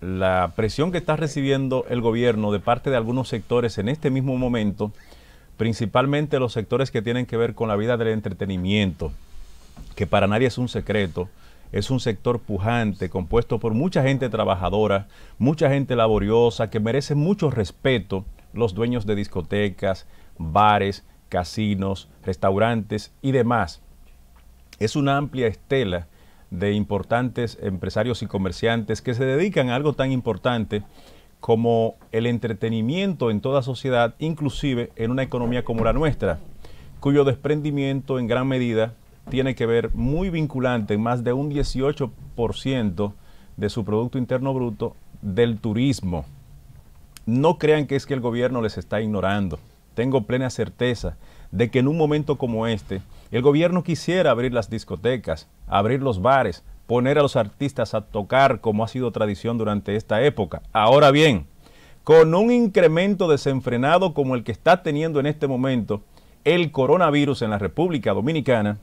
La presión que está recibiendo el gobierno de parte de algunos sectores en este mismo momento, principalmente los sectores que tienen que ver con la vida del entretenimiento, que para nadie es un secreto, es un sector pujante, compuesto por mucha gente trabajadora, mucha gente laboriosa, que merece mucho respeto los dueños de discotecas, bares, casinos, restaurantes y demás. Es una amplia estela de importantes empresarios y comerciantes que se dedican a algo tan importante como el entretenimiento en toda sociedad, inclusive en una economía como la nuestra, cuyo desprendimiento en gran medida tiene que ver muy vinculante, más de un 18% de su Producto Interno Bruto del turismo. No crean que es que el gobierno les está ignorando tengo plena certeza de que en un momento como este, el gobierno quisiera abrir las discotecas, abrir los bares, poner a los artistas a tocar como ha sido tradición durante esta época. Ahora bien, con un incremento desenfrenado como el que está teniendo en este momento el coronavirus en la República Dominicana,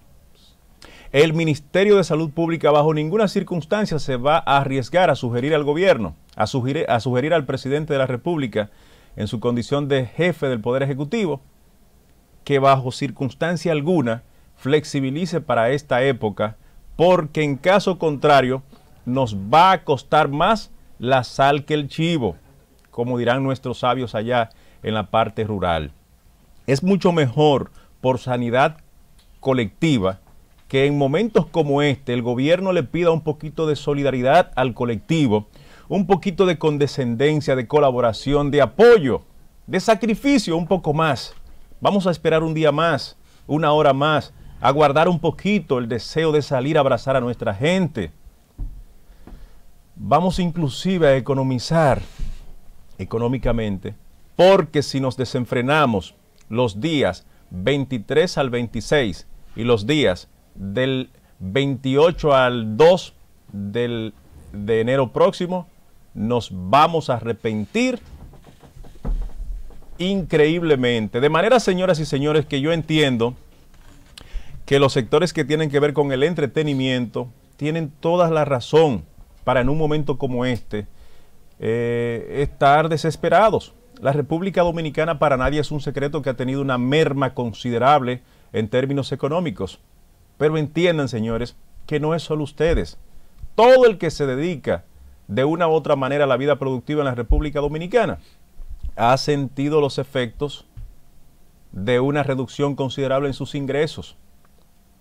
el Ministerio de Salud Pública bajo ninguna circunstancia se va a arriesgar a sugerir al gobierno, a sugerir, a sugerir al presidente de la República en su condición de jefe del Poder Ejecutivo, que bajo circunstancia alguna flexibilice para esta época, porque en caso contrario nos va a costar más la sal que el chivo, como dirán nuestros sabios allá en la parte rural. Es mucho mejor por sanidad colectiva que en momentos como este el gobierno le pida un poquito de solidaridad al colectivo un poquito de condescendencia, de colaboración, de apoyo, de sacrificio, un poco más. Vamos a esperar un día más, una hora más, aguardar un poquito el deseo de salir a abrazar a nuestra gente. Vamos inclusive a economizar económicamente, porque si nos desenfrenamos los días 23 al 26 y los días del 28 al 2 de enero próximo, nos vamos a arrepentir increíblemente. De manera, señoras y señores, que yo entiendo que los sectores que tienen que ver con el entretenimiento tienen toda la razón para en un momento como este eh, estar desesperados. La República Dominicana para nadie es un secreto que ha tenido una merma considerable en términos económicos. Pero entiendan, señores, que no es solo ustedes. Todo el que se dedica de una u otra manera la vida productiva en la República Dominicana ha sentido los efectos de una reducción considerable en sus ingresos.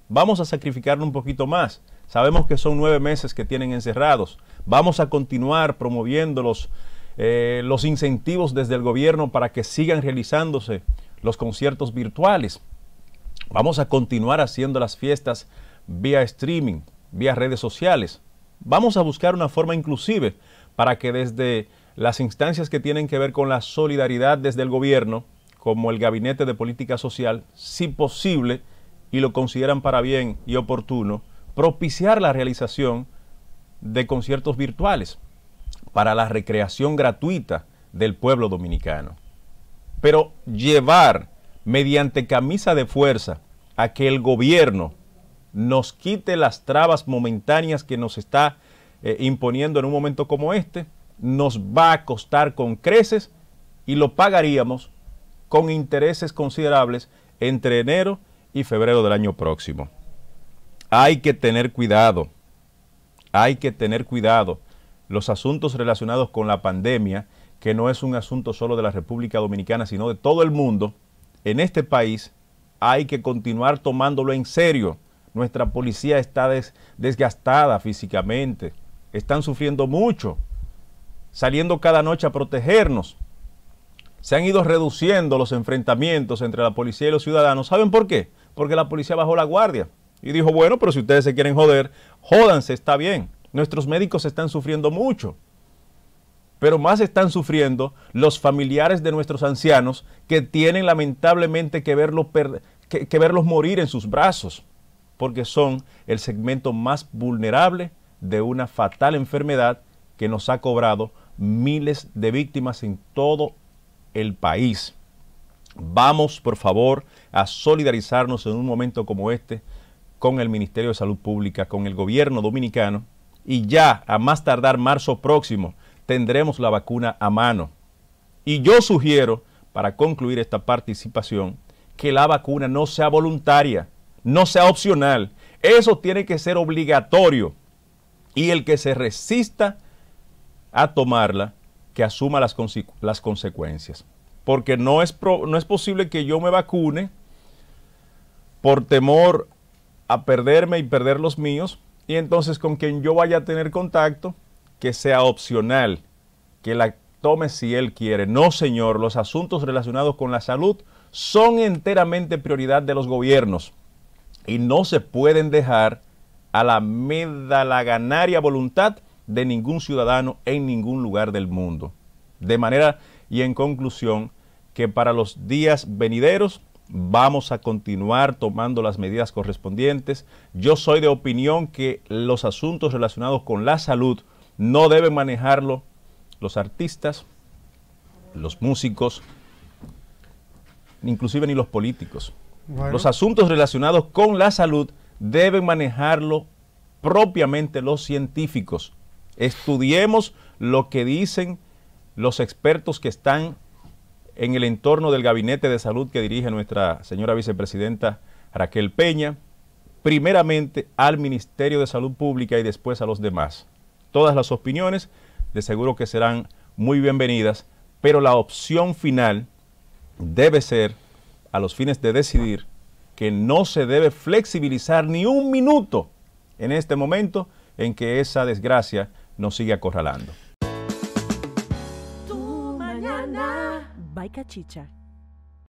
Vamos a sacrificarlo un poquito más. Sabemos que son nueve meses que tienen encerrados. Vamos a continuar promoviendo los, eh, los incentivos desde el gobierno para que sigan realizándose los conciertos virtuales. Vamos a continuar haciendo las fiestas vía streaming, vía redes sociales. Vamos a buscar una forma inclusive para que desde las instancias que tienen que ver con la solidaridad desde el gobierno, como el Gabinete de Política Social, si posible, y lo consideran para bien y oportuno, propiciar la realización de conciertos virtuales para la recreación gratuita del pueblo dominicano. Pero llevar mediante camisa de fuerza a que el gobierno nos quite las trabas momentáneas que nos está eh, imponiendo en un momento como este, nos va a costar con creces y lo pagaríamos con intereses considerables entre enero y febrero del año próximo. Hay que tener cuidado, hay que tener cuidado. Los asuntos relacionados con la pandemia, que no es un asunto solo de la República Dominicana, sino de todo el mundo, en este país hay que continuar tomándolo en serio nuestra policía está desgastada físicamente, están sufriendo mucho, saliendo cada noche a protegernos. Se han ido reduciendo los enfrentamientos entre la policía y los ciudadanos. ¿Saben por qué? Porque la policía bajó la guardia y dijo, bueno, pero si ustedes se quieren joder, jódanse, está bien. Nuestros médicos están sufriendo mucho pero más están sufriendo los familiares de nuestros ancianos que tienen lamentablemente que, que verlos morir en sus brazos porque son el segmento más vulnerable de una fatal enfermedad que nos ha cobrado miles de víctimas en todo el país. Vamos, por favor, a solidarizarnos en un momento como este con el Ministerio de Salud Pública, con el gobierno dominicano, y ya a más tardar marzo próximo tendremos la vacuna a mano. Y yo sugiero, para concluir esta participación, que la vacuna no sea voluntaria, no sea opcional. Eso tiene que ser obligatorio. Y el que se resista a tomarla, que asuma las, consecuencias. Porque no es, no es posible que yo me vacune por temor a perderme y perder los míos. Y entonces con quien yo vaya a tener contacto, que sea opcional, que la tome si él quiere. No, señor, los asuntos relacionados con la salud son enteramente prioridad de los gobiernos y no se pueden dejar a la medalaganaria voluntad de ningún ciudadano en ningún lugar del mundo. De manera y en conclusión que para los días venideros vamos a continuar tomando las medidas correspondientes. Yo soy de opinión que los asuntos relacionados con la salud no deben manejarlo los artistas, los músicos, inclusive ni los políticos. Los asuntos relacionados con la salud deben manejarlo propiamente los científicos. Estudiemos lo que dicen los expertos que están en el entorno del gabinete de salud que dirige nuestra señora vicepresidenta Raquel Peña, primeramente al Ministerio de Salud Pública y después a los demás. Todas las opiniones de seguro que serán muy bienvenidas, pero la opción final debe ser a los fines de decidir que no se debe flexibilizar ni un minuto en este momento en que esa desgracia nos sigue acorralando. mañana,